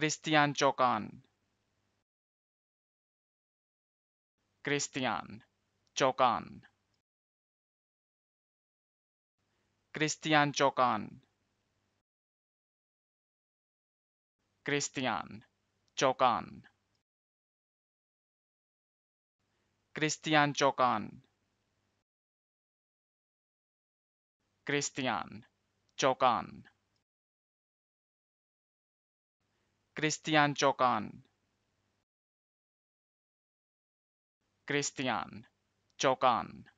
Christian Jokan. Christian Jokan. Christian Jokan. Christian Jokan. Christian Jokan. Christian Jokan. Christian Chokan. Christian Chokan.